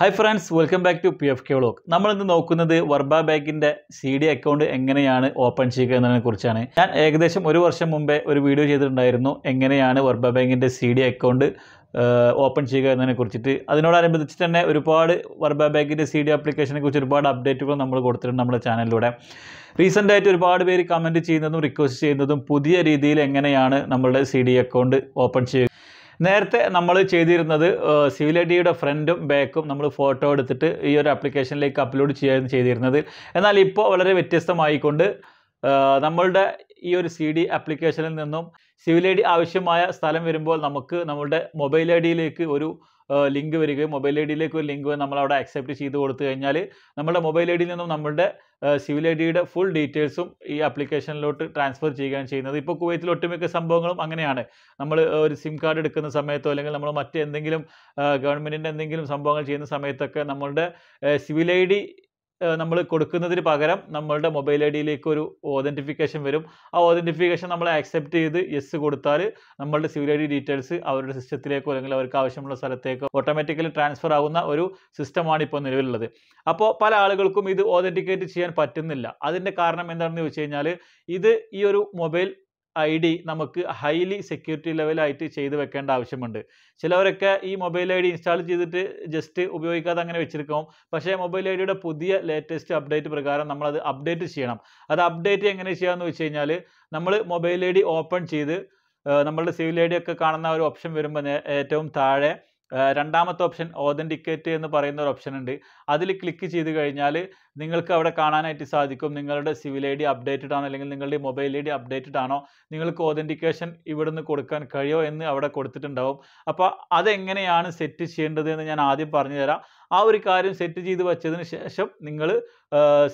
hi friends welcome back to P F K vlog നമ്മളിന്ന് നോക്കുന്നത് Warba ബാങ്കിൻ്റെ C D account എങ്ങനെയാണ് open ചെയ്യുക എന്നതിനെ കുറിച്ചാണ് ഞാൻ ഏകദേശം ഒരു വർഷം മുമ്പേ ഒരു വീഡിയോ ചെയ്തിട്ടുണ്ടായിരുന്നു എങ്ങനെയാണ് വർബ ബാങ്കിൻ്റെ സി ഡി അക്കൗണ്ട് ഓപ്പൺ ചെയ്യുക എന്നതിനെ കുറിച്ചിട്ട് അതിനോടനുബന്ധിച്ച് തന്നെ ഒരുപാട് വർബ ബാങ്കിൻ്റെ സി ഡി ആപ്ലിക്കേഷനെ കുറിച്ച് ഒരുപാട് അപ്ഡേറ്റുകൾ നമ്മൾ കൊടുത്തിട്ടുണ്ട് നമ്മുടെ ചാനലിലൂടെ റീസെൻ്റായിട്ട് ഒരുപാട് പേര് കമൻറ്റ് ചെയ്യുന്നതും റിക്വസ്റ്റ് ചെയ്യുന്നതും പുതിയ രീതിയിൽ എങ്ങനെയാണ് നമ്മളുടെ സി ഡി അക്കൗണ്ട് ഓപ്പൺ ചെയ്യുക നേരത്തെ നമ്മൾ ചെയ്തിരുന്നത് സിവിൽ ഐഡിയുടെ ഫ്രണ്ടും ബാക്കും നമ്മൾ ഫോട്ടോ എടുത്തിട്ട് ഈ ഒരു ആപ്ലിക്കേഷനിലേക്ക് അപ്ലോഡ് ചെയ്യാൻ ചെയ്തിരുന്നത് എന്നാൽ ഇപ്പോൾ വളരെ വ്യത്യസ്തമായിക്കൊണ്ട് നമ്മളുടെ ഈ ഒരു സി ഡി ആപ്ലിക്കേഷനിൽ നിന്നും സിവിൽ ഐ ഡി ആവശ്യമായ സ്ഥലം വരുമ്പോൾ നമുക്ക് നമ്മളുടെ മൊബൈൽ ഐ ഡിയിലേക്ക് ഒരു ലിങ്ക് വരികയും മൊബൈൽ ഐ ഡിയിലേക്ക് ഒരു ലിങ്ക് നമ്മൾ അവിടെ അക്സെപ്റ്റ് ചെയ്ത് കൊടുത്തു കഴിഞ്ഞാൽ നമ്മുടെ മൊബൈൽ ഐ ഡിയിൽ നിന്നും നമ്മുടെ സിവിൽ ഐ ഡിയുടെ ഫുൾ ഡീറ്റെയിൽസും ഈ ആപ്ലിക്കേഷനിലോട്ട് ട്രാൻസ്ഫർ ചെയ്യുകയാണ് ചെയ്യുന്നത് ഇപ്പോൾ കുവൈത്തിൽ ഒട്ടുമിക്ക സംഭവങ്ങളും അങ്ങനെയാണ് നമ്മൾ ഒരു സിം കാർഡ് എടുക്കുന്ന സമയത്തോ അല്ലെങ്കിൽ നമ്മൾ മറ്റെന്തെങ്കിലും ഗവൺമെൻറ്റിൻ്റെ എന്തെങ്കിലും സംഭവങ്ങൾ ചെയ്യുന്ന സമയത്തൊക്കെ നമ്മളുടെ സിവിൽ ഐ ഡി നമ്മൾ കൊടുക്കുന്നതിന് പകരം നമ്മളുടെ മൊബൈൽ ഐ ഡിയിലേക്ക് ഒരു ഓതൻറ്റിഫിക്കേഷൻ വരും ആ ഓതൻറ്റിഫിക്കേഷൻ നമ്മൾ ആക്സെപ്റ്റ് ചെയ്ത് യെസ് കൊടുത്താൽ നമ്മളുടെ സിവിൽ ഐ ഡി ഡീറ്റെയിൽസ് അവരുടെ സിസ്റ്റത്തിലേക്കോ അല്ലെങ്കിൽ അവർക്ക് ആവശ്യമുള്ള സ്ഥലത്തേക്കോ ഓട്ടോമാറ്റിക്കലി ട്രാൻസ്ഫർ ആവുന്ന ഒരു സിസ്റ്റമാണ് ഇപ്പോൾ നിലവിലുള്ളത് അപ്പോൾ പല ആളുകൾക്കും ഇത് ഓതൻറ്റിക്കേറ്റ് ചെയ്യാൻ പറ്റുന്നില്ല അതിൻ്റെ കാരണം എന്താണെന്ന് ചോദിച്ചു കഴിഞ്ഞാൽ ഇത് ഈ ഒരു മൊബൈൽ ഐ ഡി നമുക്ക് ഹൈലി സെക്യൂരിറ്റി ലെവലായിട്ട് ചെയ്ത് വെക്കേണ്ട ആവശ്യമുണ്ട് ചിലവരൊക്കെ ഈ മൊബൈൽ ഐ ഡി ഇൻസ്റ്റാൾ ചെയ്തിട്ട് ജസ്റ്റ് ഉപയോഗിക്കാതെ അങ്ങനെ വെച്ചിരിക്കും പക്ഷേ മൊബൈൽ ഐ ഡിയുടെ പുതിയ ലേറ്റസ്റ്റ് അപ്ഡേറ്റ് പ്രകാരം നമ്മളത് അപ്ഡേറ്റ് ചെയ്യണം അത് അപ്ഡേറ്റ് എങ്ങനെ ചെയ്യാമെന്ന് വെച്ച് കഴിഞ്ഞാൽ നമ്മൾ മൊബൈൽ ഐ ഡി ഓപ്പൺ ചെയ്ത് നമ്മളുടെ സിവിൽ ഐ ഡി ഒക്കെ കാണുന്ന ഒരു ഓപ്ഷൻ വരുമ്പോൾ ഏറ്റവും താഴെ രണ്ടാമത്തെ ഓപ്ഷൻ ഓതൻറ്റിക്കേറ്റ് എന്ന് പറയുന്ന ഒരു ഓപ്ഷൻ ഉണ്ട് അതിൽ ക്ലിക്ക് ചെയ്ത് കഴിഞ്ഞാൽ നിങ്ങൾക്ക് അവിടെ കാണാനായിട്ട് സാധിക്കും നിങ്ങളുടെ സിവിൽ ഐ ഡി അപ്ഡേറ്റഡ് ആണോ അല്ലെങ്കിൽ നിങ്ങളുടെ മൊബൈൽ ഐ ഡി അപ്ഡേറ്റഡ് ആണോ നിങ്ങൾക്ക് ഓതൻറ്റിക്കേഷൻ ഇവിടുന്ന് കൊടുക്കാൻ കഴിയോ എന്ന് അവിടെ കൊടുത്തിട്ടുണ്ടാവും അപ്പോൾ അതെങ്ങനെയാണ് സെറ്റ് ചെയ്യേണ്ടത് എന്ന് ഞാൻ ആദ്യം പറഞ്ഞു തരാം ആ ഒരു കാര്യം സെറ്റ് ചെയ്ത് വെച്ചതിന് ശേഷം നിങ്ങൾ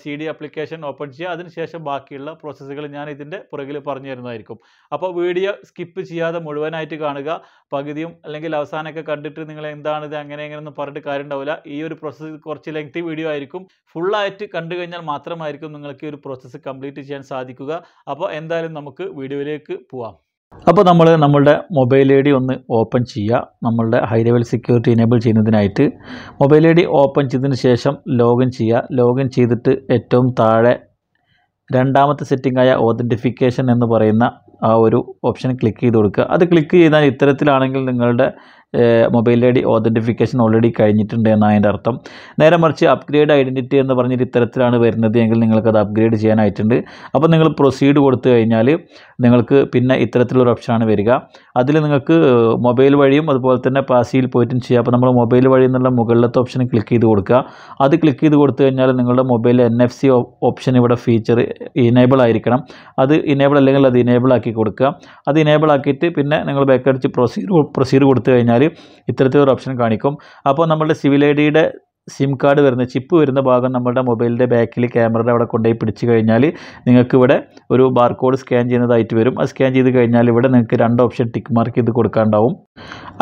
സി ഡി ആപ്ലിക്കേഷൻ ഓപ്പൺ ചെയ്യുക അതിനുശേഷം ബാക്കിയുള്ള പ്രോസസ്സുകൾ ഞാൻ ഇതിൻ്റെ പുറകിൽ പറഞ്ഞു തരുന്നതായിരിക്കും അപ്പോൾ വീഡിയോ സ്കിപ്പ് ചെയ്യാതെ മുഴുവനായിട്ട് കാണുക പകുതിയും അല്ലെങ്കിൽ അവസാനമൊക്കെ കണ്ടിട്ട് നിങ്ങൾ എന്താണിത് അങ്ങനെ എങ്ങനെയൊന്നും പറഞ്ഞിട്ട് കാര്യം ഉണ്ടാവില്ല ഈ ഒരു പ്രോസസ്സ് കുറച്ച് ലെങ്തി വീഡിയോ ആയിരിക്കും ഫുൾ ഡയറ്റ് കണ്ടു കഴിഞ്ഞാൽ മാത്രമായിരിക്കും നിങ്ങൾക്ക് ഒരു പ്രോസസ്സ് കംപ്ലീറ്റ് ചെയ്യാൻ സാധിക്കുക അപ്പോൾ എന്തായാലും നമുക്ക് വീഡിയോയിലേക്ക് പോവാം അപ്പോൾ നമ്മൾ നമ്മളുടെ മൊബൈൽ ഐ ഡി ഒന്ന് ഓപ്പൺ ചെയ്യുക നമ്മളുടെ ഹൈ ലെവൽ സെക്യൂരിറ്റി എനേബിൾ ചെയ്യുന്നതിനായിട്ട് മൊബൈൽ ഐ ഡി ഓപ്പൺ ചെയ്തതിന് ശേഷം ലോഗിൻ ചെയ്യുക ലോഗിൻ ചെയ്തിട്ട് ഏറ്റവും താഴെ രണ്ടാമത്തെ സെറ്റിംഗായ ഓതൻറ്റിഫിക്കേഷൻ എന്ന് പറയുന്ന ആ ഒരു ഓപ്ഷൻ ക്ലിക്ക് ചെയ്ത് കൊടുക്കുക അത് ക്ലിക്ക് ചെയ്താൽ ഇത്തരത്തിലാണെങ്കിൽ നിങ്ങളുടെ mobile I D authentication already കഴിഞ്ഞിട്ടുണ്ട് എന്നാണ് അതിൻ്റെ അർത്ഥം നേരെ മറിച്ച് അപ്ഗ്രേഡ് ഐഡൻറ്റിറ്റി എന്ന് പറഞ്ഞിട്ട് ഇത്തരത്തിലാണ് വരുന്നത് എങ്കിൽ നിങ്ങൾക്കത് അപ്ഗ്രേഡ് ചെയ്യാനായിട്ടുണ്ട് അപ്പോൾ നിങ്ങൾ പ്രൊസീഡ് കൊടുത്തു കഴിഞ്ഞാൽ നിങ്ങൾക്ക് പിന്നെ ഇത്തരത്തിലൊരു ഓപ്ഷനാണ് വരിക അതിൽ നിങ്ങൾക്ക് മൊബൈൽ വഴിയും അതുപോലെ തന്നെ പാസിയിൽ പോയിട്ടും ചെയ്യാം അപ്പോൾ നമ്മൾ മൊബൈൽ വഴി എന്നുള്ള മുകളിലത്തെ ഓപ്ഷൻ ക്ലിക്ക് ചെയ്ത് കൊടുക്കുക അത് ക്ലിക്ക് ചെയ്ത് കൊടുത്തു കഴിഞ്ഞാൽ നിങ്ങളുടെ mobile N F C option ഇവിടെ ഫീച്ചർ ഇനേബിൾ ആയിരിക്കണം അത് ഇനേബിൾ അല്ലെങ്കിൽ അത് ഇനേബിൾ ആക്കി കൊടുക്കുക അത് ഇനേബിൾ ആക്കിയിട്ട് പിന്നെ നിങ്ങൾ ബാക്ക് അടിച്ച് പ്രൊസീഡ് പ്രൊസീഡ് കൊടുത്തു കഴിഞ്ഞാൽ ഇത്തരത്തിൽ ഇത്തരത്തിലൊരു ഓപ്ഷൻ കാണിക്കും അപ്പോൾ നമ്മളുടെ സിവിൽ ഐ ഡിയുടെ സിം കാർഡ് വരുന്ന ചിപ്പ് വരുന്ന ഭാഗം നമ്മുടെ മൊബൈലിൻ്റെ ബാക്കിൽ ക്യാമറയുടെ അവിടെ കൊണ്ടുപോയി പിടിച്ചു കഴിഞ്ഞാൽ നിങ്ങൾക്ക് ഇവിടെ ഒരു ബാർകോഡ് സ്കാൻ ചെയ്യുന്നതായിട്ട് വരും അത് സ്കാൻ ചെയ്ത് കഴിഞ്ഞാൽ ഇവിടെ നിങ്ങൾക്ക് രണ്ട് ഓപ്ഷൻ ടിക്ക് മാർക്ക് ചെയ്ത് കൊടുക്കാണ്ടാവും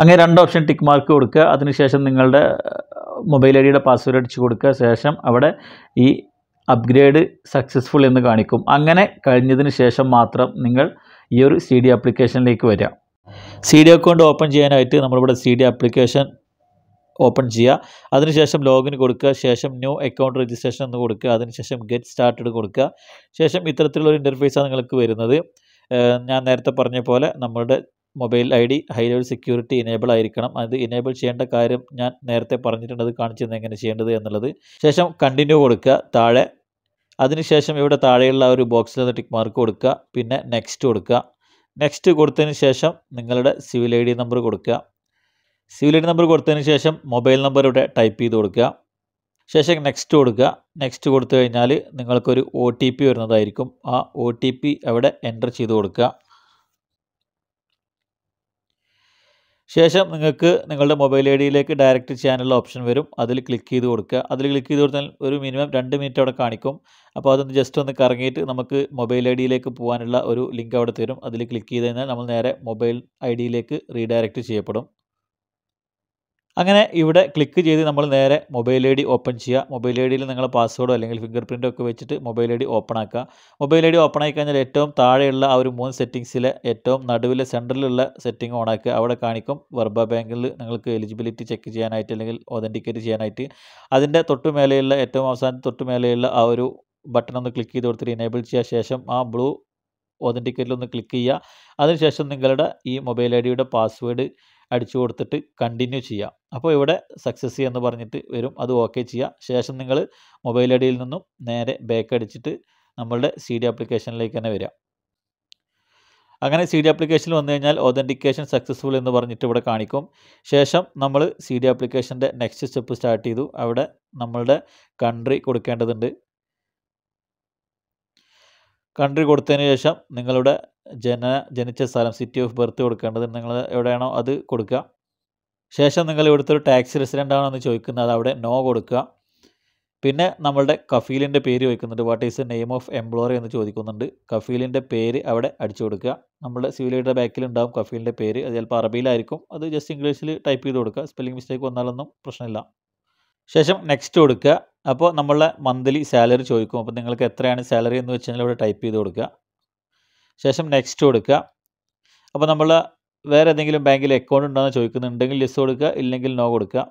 അങ്ങനെ രണ്ട് ഓപ്ഷൻ ടിക്ക് മാർക്ക് കൊടുക്കുക അതിനുശേഷം നിങ്ങളുടെ മൊബൈൽ ഐ ഡിയുടെ പാസ്വേഡ് അടിച്ചു കൊടുക്കുക ശേഷം അവിടെ ഈ അപ്ഗ്രേഡ് സക്സസ്ഫുൾ എന്ന് കാണിക്കും അങ്ങനെ കഴിഞ്ഞതിന് ശേഷം മാത്രം നിങ്ങൾ ഈ ഒരു സി ഡി ആപ്ലിക്കേഷനിലേക്ക് വരിക സി ഡി അക്കൗണ്ട് ഓപ്പൺ ചെയ്യാനായിട്ട് നമ്മളിവിടെ സി ഡി ആപ്ലിക്കേഷൻ ഓപ്പൺ ചെയ്യുക അതിനുശേഷം ലോഗിൻ കൊടുക്കുക ശേഷം ന്യൂ അക്കൗണ്ട് രജിസ്ട്രേഷൻ എന്ന് കൊടുക്കുക അതിനുശേഷം ഗെറ്റ് സ്റ്റാർട്ടഡ് കൊടുക്കുക ശേഷം ഇത്തരത്തിലുള്ള ഒരു ഇൻ്റർഫേസാണ് നിങ്ങൾക്ക് വരുന്നത് ഞാൻ നേരത്തെ പറഞ്ഞ പോലെ നമ്മളുടെ mobile I D high level security enable ആയിരിക്കണം അത് ഇനേബിൾ ചെയ്യേണ്ട കാര്യം ഞാൻ നേരത്തെ പറഞ്ഞിട്ടുണ്ട് അത് കാണിച്ചു തന്നെ എങ്ങനെ ചെയ്യേണ്ടത് എന്നുള്ളത് ശേഷം കണ്ടിന്യൂ കൊടുക്കുക താഴെ അതിനുശേഷം ഇവിടെ താഴെയുള്ള ഒരു ബോക്സിൽ നിന്ന് ടിക്ക് മാർക്ക് കൊടുക്കുക പിന്നെ നെക്സ്റ്റ് കൊടുക്കുക നെക്സ്റ്റ് കൊടുത്തതിന് ശേഷം നിങ്ങളുടെ സിവിൽ ഐ ഡി നമ്പർ കൊടുക്കുക സിവിൽ ഐ ഡി നമ്പർ കൊടുത്തതിന് ശേഷം മൊബൈൽ നമ്പർ ഇവിടെ ടൈപ്പ് ചെയ്ത് കൊടുക്കുക ശേഷം നെക്സ്റ്റ് കൊടുക്കുക നെക്സ്റ്റ് കൊടുത്തു കഴിഞ്ഞാൽ നിങ്ങൾക്കൊരു ഒ ടി പി വരുന്നതായിരിക്കും ആ ഒ ടി പി അവിടെ എൻ്റർ ചെയ്ത് കൊടുക്കുക ശേഷം നിങ്ങൾക്ക് നിങ്ങളുടെ മൊബൈൽ ഐ ഡിയിലേക്ക് ഡയറക്റ്റ് ചെയ്യാനുള്ള ഓപ്ഷൻ വരും അതിൽ ക്ലിക്ക് ചെയ്ത് കൊടുക്കുക അതിൽ ക്ലിക്ക് ചെയ്ത് കൊടുത്താൽ ഒരു മിനിമം രണ്ട് മിനിറ്റ് അവിടെ കാണിക്കും അപ്പോൾ അതൊന്ന് ജസ്റ്റ് ഒന്ന് കറങ്ങിയിട്ട് നമുക്ക് മൊബൈൽ ഐ ഡിയിലേക്ക് പോകാനുള്ള ഒരു ലിങ്ക് അവിടെ തരും അതിൽ ക്ലിക്ക് ചെയ്ത് കഴിഞ്ഞാൽ നമ്മൾ നേരെ മൊബൈൽ ഐ ഡിയിലേക്ക് റീഡയറക്റ്റ് ചെയ്യപ്പെടും അങ്ങനെ ഇവിടെ ക്ലിക്ക് ചെയ്ത് നമ്മൾ നേരെ മൊബൈൽ ഐ ഡി ഓപ്പൺ ചെയ്യുക മൊബൈൽ ഐ ഡിയിൽ നിങ്ങൾ പാസ്വേഡോ അല്ലെങ്കിൽ ഫിംഗർ പ്രിൻ്റോ ഒക്കെ വെച്ചിട്ട് മൊബൈൽ ഐ ഡി ഓപ്പൺ ആക്കുക മൊബൈൽ ഐ ഡി ഓപ്പൺ ആയി കഴിഞ്ഞാൽ ഏറ്റവും താഴെയുള്ള ആ ഒരു മൂന്ന് സെറ്റിങ്സിലെ ഏറ്റവും നടുവിലെ സെൻറ്ററിലുള്ള സെറ്റിംഗ് ഓൺ ആക്കുക അവിടെ കാണിക്കും വർബ ബാങ്കിൽ നിങ്ങൾക്ക് എലിജിബിലിറ്റി ചെക്ക് ചെയ്യാനായിട്ട് അല്ലെങ്കിൽ ഒതൻറ്റിക്കേറ്റ് ചെയ്യാനായിട്ട് അതിൻ്റെ തൊട്ട് മേലെയുള്ള ഏറ്റവും അവസാനം തൊട്ട് മേലെയുള്ള ആ ഒരു ബട്ടൺ ഒന്ന് ക്ലിക്ക് ചെയ്ത് കൊടുത്തിട്ട് എനേബിൾ ചെയ്യുക ശേഷം ആ ബ്ലൂ ഒതൻറ്റിക്കേറ്റിൽ ഒന്ന് ക്ലിക്ക് ചെയ്യുക അതിനുശേഷം നിങ്ങളുടെ ഈ മൊബൈൽ ഐ ഡിയുടെ പാസ്വേഡ് അടിച്ചു കൊടുത്തിട്ട് കണ്ടിന്യൂ ചെയ്യാം അപ്പോൾ ഇവിടെ സക്സസ് എന്ന് പറഞ്ഞിട്ട് വരും അത് ഓക്കെ ചെയ്യുക ശേഷം നിങ്ങൾ മൊബൈൽ അടിയിൽ നിന്നും നേരെ ബാക്ക് അടിച്ചിട്ട് നമ്മളുടെ സി ഡി ആപ്ലിക്കേഷനിലേക്ക് തന്നെ വരിക അങ്ങനെ സി ഡി ആപ്ലിക്കേഷനിൽ വന്നു കഴിഞ്ഞാൽ ഒതൻറ്റിക്കേഷൻ സക്സസ്ഫുൾ എന്ന് പറഞ്ഞിട്ട് ഇവിടെ കാണിക്കും ശേഷം നമ്മൾ സി ഡി ആപ്ലിക്കേഷൻ്റെ നെക്സ്റ്റ് സ്റ്റെപ്പ് സ്റ്റാർട്ട് ചെയ്തു അവിടെ നമ്മളുടെ കൺട്രി കൊടുക്കേണ്ടതുണ്ട് കൺട്രി കൊടുത്തതിന് ശേഷം നിങ്ങളുടെ ജന ജനിച്ച സ്ഥലം സിറ്റി ഓഫ് ബർത്ത് കൊടുക്കേണ്ടത് നിങ്ങൾ എവിടെയാണോ അത് കൊടുക്കുക ശേഷം നിങ്ങൾ ഇവിടുത്തെ ഒരു ടാക്സ് റെസിഡൻ്റ് ആണോ എന്ന് ചോദിക്കുന്നത് അവിടെ നോ കൊടുക്കുക പിന്നെ നമ്മളുടെ കഫീലിൻ്റെ പേര് ചോദിക്കുന്നുണ്ട് what is the name of employer എന്ന് ചോദിക്കുന്നുണ്ട് കഫീലിൻ്റെ പേര് അവിടെ അടിച്ചു കൊടുക്കുക നമ്മുടെ സിവിൽ ലീഡറുടെ ബാക്കിൽ ഉണ്ടാവും കഫീലിൻ്റെ പേര് അത് ചിലപ്പോൾ അറബിയിലായിരിക്കും അത് ജസ്റ്റ് ഇംഗ്ലീഷിൽ ടൈപ്പ് ചെയ്ത് കൊടുക്കുക സ്പെല്ലിംഗ് മിസ്റ്റേക്ക് വന്നാലൊന്നും പ്രശ്നമില്ല ശേഷം നെക്സ്റ്റ് കൊടുക്കുക അപ്പോൾ നമ്മളെ മന്ത്ലി സാലറി ചോദിക്കും അപ്പോൾ നിങ്ങൾക്ക് എത്രയാണ് സാലറി എന്ന് വെച്ച് ഇവിടെ ടൈപ്പ് ചെയ്ത് കൊടുക്കുക ശേഷം നെക്സ്റ്റ് കൊടുക്കുക അപ്പോൾ നമ്മൾ വേറെ ഏതെങ്കിലും ബാങ്കിൽ അക്കൗണ്ട് ഉണ്ടോയെന്ന് ചോദിക്കുന്നുണ്ടെങ്കിൽ ലിസ്റ്റ് കൊടുക്കുക ഇല്ലെങ്കിൽ നോ കൊടുക്കുക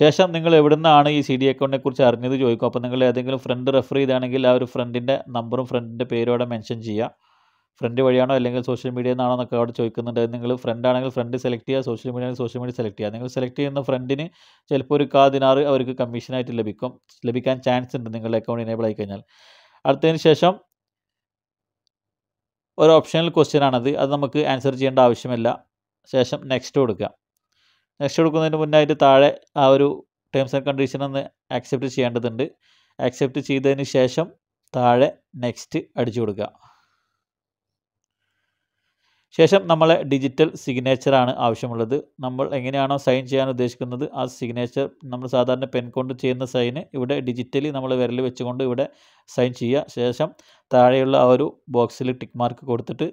ശേഷം നിങ്ങൾ എവിടെ നിന്നാണ് ഈ സി ഡി അക്കൗണ്ടിനെ കുറിച്ച് അറിഞ്ഞത് ചോദിക്കും അപ്പോൾ നിങ്ങൾ ഏതെങ്കിലും ഫ്രണ്ട് റെഫർ ചെയ്താണെങ്കിൽ ആ ഒരു ഫ്രണ്ടിൻ്റെ നമ്പറും ഫ്രണ്ടിൻ്റെ പേരും അവിടെ മെൻഷൻ ചെയ്യുക ഫ്രണ്ട് വഴിയാണോ അല്ലെങ്കിൽ സോഷ്യൽ മീഡിയയിൽ നിന്നാണോ എന്നൊക്കെ അവിടെ ചോദിക്കുന്നുണ്ട് നിങ്ങൾ ഫ്രണ്ട് ആണെങ്കിൽ ഫ്രണ്ട് സെലക്ട് ചെയ്യുക സോഷ്യൽ മീഡിയ ആണെങ്കിൽ സോഷ്യൽ മീഡിയ സെലക്ട് ചെയ്യുക നിങ്ങൾ സെലക്ട് ചെയ്യുന്ന ഫ്രണ്ടിന് ചിലപ്പോൾ ഒരു കാ ദിനാർ അവർക്ക് കമ്മീഷനായിട്ട് ലഭിക്കും ലഭിക്കാൻ ചാൻസ് ഉണ്ട് നിങ്ങളുടെ അക്കൗണ്ട് എനേബിൾ ആയി കഴിഞ്ഞാൽ അടുത്തതിന് ശേഷം ഒരു ഓപ്ഷണൽ ക്വസ്റ്റ്യൻ ആണത് അത് നമുക്ക് ആൻസർ ചെയ്യേണ്ട ആവശ്യമില്ല ശേഷം നെക്സ്റ്റ് കൊടുക്കുക നെക്സ്റ്റ് കൊടുക്കുന്നതിന് മുന്നായിട്ട് താഴെ ആ ഒരു ടേംസ് ആൻഡ് കണ്ടീഷൻ ഒന്ന് ആക്സെപ്റ്റ് ചെയ്യേണ്ടതുണ്ട് ആക്സെപ്റ്റ് ചെയ്തതിന് ശേഷം താഴെ നെക്സ്റ്റ് അടിച്ചു കൊടുക്കുക ശേഷം നമ്മളെ ഡിജിറ്റൽ സിഗ്നേച്ചറാണ് ആവശ്യമുള്ളത് നമ്മൾ എങ്ങനെയാണോ സൈൻ ചെയ്യാൻ ഉദ്ദേശിക്കുന്നത് ആ സിഗ്നേച്ചർ നമ്മൾ സാധാരണ പെൻ കൊണ്ട് ചെയ്യുന്ന സൈന് ഇവിടെ ഡിജിറ്റലി നമ്മൾ വിരൽ വെച്ചുകൊണ്ട് ഇവിടെ സൈൻ ചെയ്യുക ശേഷം താഴെയുള്ള ആ ഒരു ബോക്സിൽ ടിക്ക് മാർക്ക് കൊടുത്തിട്ട്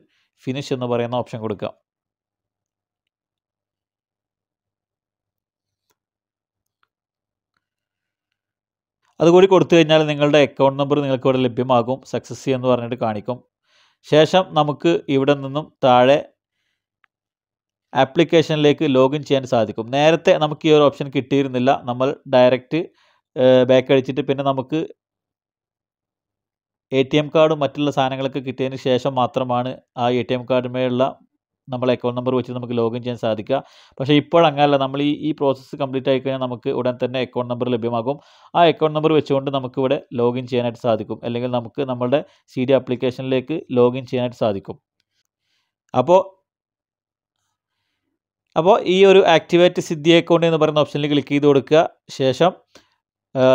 ഫിനിഷ് എന്ന് പറയുന്ന ഓപ്ഷൻ കൊടുക്കുക അതുകൂടി കൊടുത്തു കഴിഞ്ഞാൽ നിങ്ങളുടെ അക്കൗണ്ട് നമ്പർ നിങ്ങൾക്ക് ഇവിടെ ലഭ്യമാകും സക്സസ് എന്ന് പറഞ്ഞിട്ട് കാണിക്കും ശേഷം നമുക്ക് ഇവിടെ നിന്നും താഴെ ആപ്ലിക്കേഷനിലേക്ക് ലോഗിൻ ചെയ്യാൻ സാധിക്കും നേരത്തെ നമുക്ക് ഈ ഒരു ഓപ്ഷൻ കിട്ടിയിരുന്നില്ല നമ്മൾ ഡയറക്റ്റ് ബാക്ക് അടിച്ചിട്ട് പിന്നെ നമുക്ക് എ ടി എം കാർഡും മറ്റുള്ള സാധനങ്ങളൊക്കെ കിട്ടിയതിന് ശേഷം മാത്രമാണ് ആ എ ടി എം കാർഡുമേയുള്ള നമ്മളെ അക്കൗണ്ട് നമ്പർ വെച്ച് നമുക്ക് ലോഗിൻ ചെയ്യാൻ സാധിക്കുക പക്ഷേ ഇപ്പോൾ അങ്ങനെയല്ല നമ്മൾ ഈ ഈ പ്രോസസ്സ് കംപ്ലീറ്റ് ആയി കഴിഞ്ഞാൽ നമുക്ക് ഉടൻ തന്നെ അക്കൗണ്ട് നമ്പർ ലഭ്യമാകും ആ അക്കൗണ്ട് നമ്പർ വെച്ചുകൊണ്ട് നമുക്ക് ഇവിടെ ലോഗിൻ ചെയ്യാനായിട്ട് സാധിക്കും അല്ലെങ്കിൽ നമുക്ക് നമ്മുടെ സി ഡി ആപ്ലിക്കേഷനിലേക്ക് ലോഗിൻ ചെയ്യാനായിട്ട് സാധിക്കും അപ്പോൾ അപ്പോൾ ഈ ഒരു ആക്ടിവേറ്റ് സിദ്ധി അക്കൗണ്ട് എന്ന് പറയുന്ന ഓപ്ഷനിൽ ക്ലിക്ക് ചെയ്ത് കൊടുക്കുക ശേഷം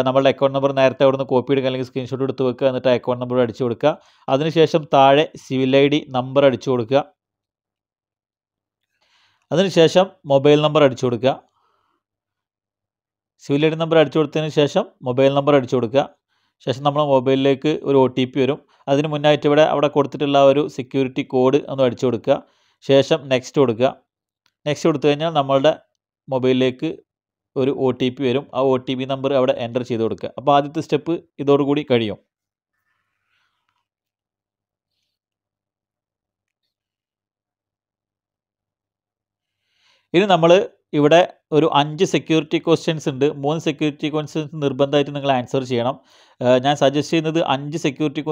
നമ്മളുടെ അക്കൗണ്ട് നമ്പർ നേരത്തെ അവിടുന്ന് കോപ്പി എടുക്കുക അല്ലെങ്കിൽ സ്ക്രീൻഷോട്ട് എടുത്ത് വെക്കുക എന്നിട്ട് അക്കൗണ്ട് നമ്പർ അടിച്ചു കൊടുക്കുക അതിനുശേഷം താഴെ സിവിൽ ഐ ഡി നമ്പർ അടിച്ചു കൊടുക്കുക അതിനുശേഷം മൊബൈൽ നമ്പർ അടിച്ചു കൊടുക്കുക സിവിൽ ഐ ഡി നമ്പർ അടിച്ചു കൊടുത്തതിന് ശേഷം മൊബൈൽ നമ്പർ അടിച്ചു കൊടുക്കുക ശേഷം നമ്മുടെ മൊബൈലിലേക്ക് ഒരു ഒ ടി പി വരും അതിന് മുന്നായിട്ട് ഇവിടെ അവിടെ കൊടുത്തിട്ടുള്ള ഒരു സെക്യൂരിറ്റി കോഡ് ഒന്ന് അടിച്ചു കൊടുക്കുക ശേഷം നെക്സ്റ്റ് കൊടുക്കുക നെക്സ്റ്റ് കൊടുത്തു കഴിഞ്ഞാൽ നമ്മളുടെ മൊബൈലിലേക്ക് ഒരു ഒ ടി പി വരും ആ ഒ ടി പി നമ്പർ അവിടെ എൻ്റർ ചെയ്ത് കൊടുക്കുക അപ്പോൾ ആദ്യത്തെ സ്റ്റെപ്പ് ഇതോടുകൂടി കഴിയും ഇനി നമ്മൾ ഇവിടെ ഒരു അഞ്ച് സെക്യൂരിറ്റി ക്വസ്റ്റ്യൻസ് ഉണ്ട് മൂന്ന് സെക്യൂരിറ്റി ക്വസ്റ്റ്യൻസ് നിർബന്ധമായിട്ട് നിങ്ങൾ ആൻസർ ചെയ്യണം ഞാൻ സജസ്റ്റ് ചെയ്യുന്നത് അഞ്ച് സെക്യൂരിറ്റി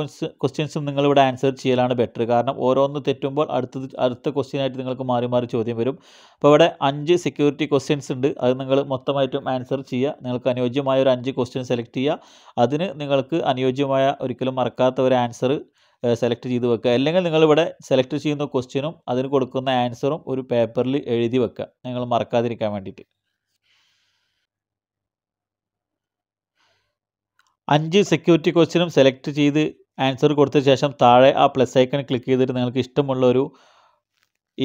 ക്വസ്റ്റ്യൻസും നിങ്ങളിവിടെ ആൻസർ ചെയ്യലാണ് ബെറ്റർ കാരണം ഓരോന്ന് തെറ്റുമ്പോൾ അടുത്തത് അടുത്ത ക്വസ്റ്റ്യനായിട്ട് നിങ്ങൾക്ക് മാറി മാറി ചോദ്യം വരും അപ്പോൾ ഇവിടെ അഞ്ച് സെക്യൂരിറ്റി ക്വസ്റ്റ്യൻസ് ഉണ്ട് അത് നിങ്ങൾ മൊത്തമായിട്ടും ആൻസർ ചെയ്യുക നിങ്ങൾക്ക് അനുയോജ്യമായ ഒരു അഞ്ച് ക്വസ്റ്റ്യൻ സെലക്ട് ചെയ്യുക അതിന് നിങ്ങൾക്ക് അനുയോജ്യമായ ഒരിക്കലും മറക്കാത്ത ഒരു ആൻസർ സെലക്ട് ചെയ്ത് വെക്കുക അല്ലെങ്കിൽ നിങ്ങളിവിടെ സെലക്ട് ചെയ്യുന്ന ക്വസ്റ്റ്യനും അതിന് കൊടുക്കുന്ന ആൻസറും ഒരു പേപ്പറിൽ എഴുതി വെക്കുക നിങ്ങൾ മറക്കാതിരിക്കാൻ വേണ്ടിയിട്ട് അഞ്ച് സെക്യൂരിറ്റി ക്വസ്റ്റ്യനും സെലക്ട് ചെയ്ത് ആൻസർ കൊടുത്ത ശേഷം താഴെ ആ പ്ലസ് ഐക്കൺ ക്ലിക്ക് ചെയ്തിട്ട് നിങ്ങൾക്ക് ഇഷ്ടമുള്ള ഒരു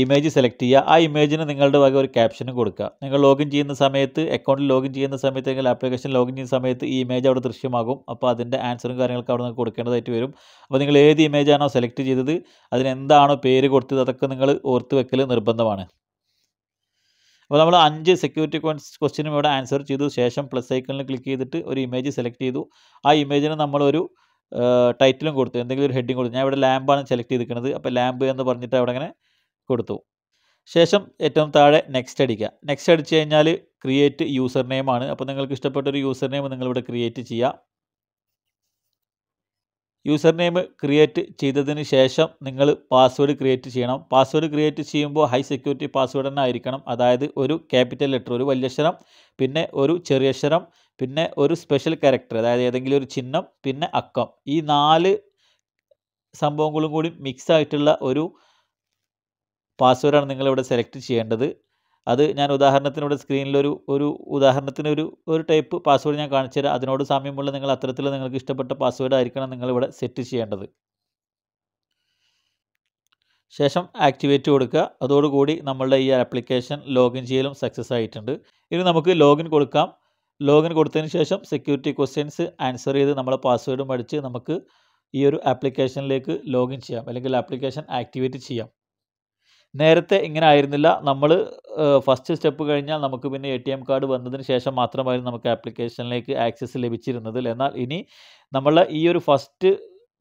ഇമേജ് സെലക്ട് ചെയ്യുക ആ ഇമേജിന് നിങ്ങളുടെ വക ഒരു ക്യാപ്ഷനും കൊടുക്കുക നിങ്ങൾ ലോഗിൻ ചെയ്യുന്ന സമയത്ത് അക്കൗണ്ടിൽ ലോഗിൻ ചെയ്യുന്ന സമയത്ത് അല്ലെങ്കിൽ ആപ്ലിക്കേഷൻ ലോഗിൻ ചെയ്യുന്ന സമയത്ത് ഈ ഇമേജ് അവിടെ ദൃശ്യമാകും അപ്പോൾ അതിൻ്റെ ആൻസറും കാര്യങ്ങളൊക്കെ അവിടെ നിങ്ങൾക്ക് കൊടുക്കേണ്ടതായിട്ട് വരും അപ്പോൾ നിങ്ങൾ ഏത് ഇമേജാണോ സെലക്ട് ചെയ്തത് അതിനെന്താണോ പേര് കൊടുത്തത് അതൊക്കെ നിങ്ങൾ ഓർത്ത് വെക്കൽ നിർബന്ധമാണ് അപ്പോൾ നമ്മൾ അഞ്ച് സെക്യൂരിറ്റി ക്വസ്റ്റിനും ഇവിടെ ആൻസർ ചെയ്തു ശേഷം പ്ലസ് ഐക്കണിൽ ക്ലിക്ക് ചെയ്തിട്ട് ഒരു ഇമേജ് സെലക്ട് ചെയ്തു ആ ഇമേജിന് നമ്മളൊരു ടൈറ്റിലും കൊടുത്തു എന്തെങ്കിലും ഒരു ഹെഡിങ് കൊടുത്തു ഞാൻ ഇവിടെ ലാമ്പാണ് സെലക്ട് ചെയ്തിരിക്കുന്നത് അപ്പോൾ ലാമ്പ് എന്ന് പറഞ്ഞിട്ട് അവിടെ അങ്ങനെ കൊടുത്തു ശേഷം ഏറ്റവും താഴെ നെക്സ്റ്റ് അടിക്കുക നെക്സ്റ്റ് അടിച്ചു കഴിഞ്ഞാൽ ക്രിയേറ്റ് യൂസർ നെയിം ആണ് അപ്പോൾ നിങ്ങൾക്ക് ഇഷ്ടപ്പെട്ട ഒരു യൂസർ നെയിം നിങ്ങളിവിടെ ക്രിയേറ്റ് ചെയ്യുക യൂസർ നെയിം ക്രിയേറ്റ് ചെയ്തതിന് ശേഷം നിങ്ങൾ പാസ്വേഡ് ക്രിയേറ്റ് ചെയ്യണം പാസ്വേഡ് ക്രിയേറ്റ് ചെയ്യുമ്പോൾ ഹൈ സെക്യൂരിറ്റി പാസ്വേഡ് തന്നെ ആയിരിക്കണം അതായത് ഒരു ക്യാപിറ്റൽ ലെറ്റർ ഒരു അക്ഷരം പിന്നെ ഒരു ചെറിയ അക്ഷരം പിന്നെ ഒരു സ്പെഷ്യൽ ക്യാരക്ടർ അതായത് ഏതെങ്കിലും ഒരു ചിഹ്നം പിന്നെ അക്കം ഈ നാല് സംഭവങ്ങളും കൂടി മിക്സ് ആയിട്ടുള്ള ഒരു പാസ്വേഡാണ് നിങ്ങളിവിടെ സെലക്ട് ചെയ്യേണ്ടത് അത് ഞാൻ ഉദാഹരണത്തിനിവിടെ സ്ക്രീനിലൊരു ഒരു ഉദാഹരണത്തിന് ഒരു ഒരു ടൈപ്പ് പാസ്വേഡ് ഞാൻ കാണിച്ചു തരാം അതിനോട് സാമ്യമുള്ള നിങ്ങൾ അത്തരത്തിൽ നിങ്ങൾക്ക് ഇഷ്ടപ്പെട്ട പാസ്വേഡ് ആയിരിക്കണം നിങ്ങളിവിടെ സെറ്റ് ചെയ്യേണ്ടത് ശേഷം ആക്ടിവേറ്റ് കൊടുക്കുക അതോടുകൂടി നമ്മളുടെ ഈ ആപ്ലിക്കേഷൻ ലോഗിൻ ചെയ്യലും സക്സസ് ആയിട്ടുണ്ട് ഇനി നമുക്ക് ലോഗിൻ കൊടുക്കാം ലോഗിൻ കൊടുത്തതിന് ശേഷം സെക്യൂരിറ്റി ക്വസ്റ്റ്യൻസ് ആൻസർ ചെയ്ത് നമ്മളെ പാസ്വേഡും അടിച്ച് നമുക്ക് ഈ ഒരു ആപ്ലിക്കേഷനിലേക്ക് ലോഗിൻ ചെയ്യാം അല്ലെങ്കിൽ ആപ്ലിക്കേഷൻ ആക്ടിവേറ്റ് ചെയ്യാം നേരത്തെ ഇങ്ങനെ ആയിരുന്നില്ല നമ്മൾ ഫസ്റ്റ് സ്റ്റെപ്പ് കഴിഞ്ഞാൽ നമുക്ക് പിന്നെ എ ടി എം കാർഡ് വന്നതിന് ശേഷം മാത്രമായിരുന്നു നമുക്ക് ആപ്ലിക്കേഷനിലേക്ക് ആക്സസ് ലഭിച്ചിരുന്നത് എന്നാൽ ഇനി നമ്മളെ ഈ ഒരു ഫസ്റ്റ്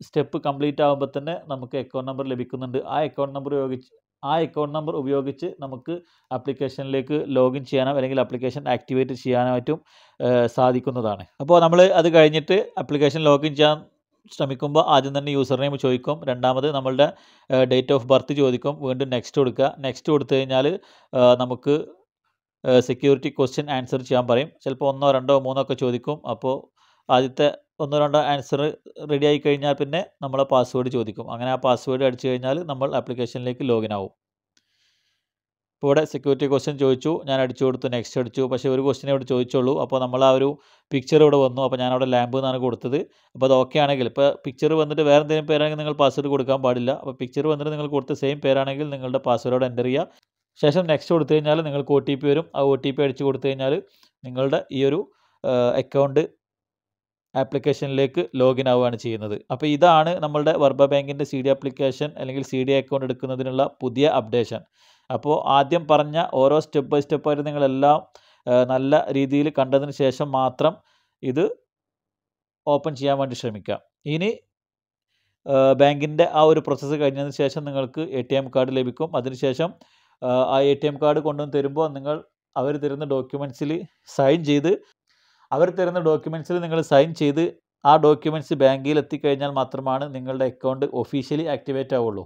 സ്റ്റെപ്പ് കംപ്ലീറ്റ് ആകുമ്പോൾ തന്നെ നമുക്ക് അക്കൗണ്ട് നമ്പർ ലഭിക്കുന്നുണ്ട് ആ അക്കൗണ്ട് നമ്പർ ഉപയോഗിച്ച് ആ അക്കൗണ്ട് നമ്പർ ഉപയോഗിച്ച് നമുക്ക് ആപ്ലിക്കേഷനിലേക്ക് ലോഗിൻ ചെയ്യാനോ അല്ലെങ്കിൽ ആപ്ലിക്കേഷൻ ആക്ടിവേറ്റ് ചെയ്യാനായിട്ടും സാധിക്കുന്നതാണ് അപ്പോൾ നമ്മൾ അത് കഴിഞ്ഞിട്ട് ആപ്ലിക്കേഷൻ ലോഗിൻ ചെയ്യാൻ ശ്രമിക്കുമ്പോൾ ആദ്യം തന്നെ യൂസർ നെയിം ചോദിക്കും രണ്ടാമത് നമ്മളുടെ ഡേറ്റ് ഓഫ് ബർത്ത് ചോദിക്കും വീണ്ടും നെക്സ്റ്റ് കൊടുക്കുക നെക്സ്റ്റ് കൊടുത്തു കഴിഞ്ഞാൽ നമുക്ക് സെക്യൂരിറ്റി ക്വസ്റ്റ്യൻ ആൻസർ ചെയ്യാൻ പറയും ചിലപ്പോൾ ഒന്നോ രണ്ടോ മൂന്നോ ഒക്കെ ചോദിക്കും അപ്പോൾ ആദ്യത്തെ ഒന്നോ രണ്ടോ ആൻസർ റെഡി ആയി കഴിഞ്ഞാൽ പിന്നെ നമ്മളെ പാസ്വേഡ് ചോദിക്കും അങ്ങനെ ആ പാസ്വേഡ് അടിച്ചു കഴിഞ്ഞാൽ നമ്മൾ ആപ്ലിക്കേഷനിലേക്ക് ലോഗിൻ ആവും അപ്പോൾ ഇവിടെ സെക്യൂരിറ്റി ക്വസ്റ്റ്യൻ ചോദിച്ചു ഞാൻ അടിച്ചു കൊടുത്തു നെക്സ്റ്റ് അടിച്ചു പക്ഷേ ഒരു ക്വസ്റ്റ്യൻ ഇവിടെ ചോദിച്ചുള്ളൂ അപ്പോൾ നമ്മൾ ആ ഒരു പിക്ചർ ഇവിടെ വന്നു അപ്പോൾ ഞാൻ അവിടെ ലാമ്പ് എന്നാണ് കൊടുത്തത് അപ്പോൾ അത് ഓക്കെ ആണെങ്കിൽ ഇപ്പോൾ പിക്ചർ വന്നിട്ട് വേറെ എന്തെങ്കിലും പേരാണെങ്കിൽ നിങ്ങൾ പാസ്വേഡ് കൊടുക്കാൻ പാടില്ല അപ്പോൾ പിക്ചർ വന്നിട്ട് നിങ്ങൾ കൊടുത്ത സെയിം പേരാണെങ്കിൽ നിങ്ങളുടെ പാസ്വേഡോട് എൻ്റർ ചെയ്യുക ശേഷം നെക്സ്റ്റ് കൊടുത്തു കഴിഞ്ഞാൽ നിങ്ങൾക്ക് ഒ ടി പി വരും ആ ഒ ടി പി അടിച്ചു കൊടുത്തു കഴിഞ്ഞാൽ നിങ്ങളുടെ ഈ ഒരു അക്കൗണ്ട് ആപ്ലിക്കേഷനിലേക്ക് ലോഗിൻ ആവുകയാണ് ചെയ്യുന്നത് അപ്പോൾ ഇതാണ് നമ്മളുടെ വർബ ബാങ്കിൻ്റെ സി ഡി ആപ്ലിക്കേഷൻ അല്ലെങ്കിൽ സി ഡി അക്കൗണ്ട് എടുക്കുന്നതിനുള്ള പുതിയ അപ്ഡേഷൻ അപ്പോൾ ആദ്യം പറഞ്ഞ ഓരോ സ്റ്റെപ്പ് ബൈ സ്റ്റെപ്പായിട്ട് നിങ്ങളെല്ലാം നല്ല രീതിയിൽ കണ്ടതിന് ശേഷം മാത്രം ഇത് ഓപ്പൺ ചെയ്യാൻ വേണ്ടി ശ്രമിക്കുക ഇനി ബാങ്കിൻ്റെ ആ ഒരു പ്രോസസ്സ് കഴിഞ്ഞതിന് ശേഷം നിങ്ങൾക്ക് എ ടി എം കാർഡ് ലഭിക്കും അതിനുശേഷം ആ എ ടി എം കാർഡ് കൊണ്ടുവന്ന് തരുമ്പോൾ നിങ്ങൾ അവർ തരുന്ന ഡോക്യുമെൻസിൽ സൈൻ ചെയ്ത് അവർ തരുന്ന ഡോക്യുമെൻസിൽ നിങ്ങൾ സൈൻ ചെയ്ത് ആ ഡോക്യുമെൻസ് ബാങ്കിൽ എത്തിക്കഴിഞ്ഞാൽ മാത്രമാണ് നിങ്ങളുടെ അക്കൗണ്ട് ഒഫീഷ്യലി ആക്ടിവേറ്റ് ആവുള്ളൂ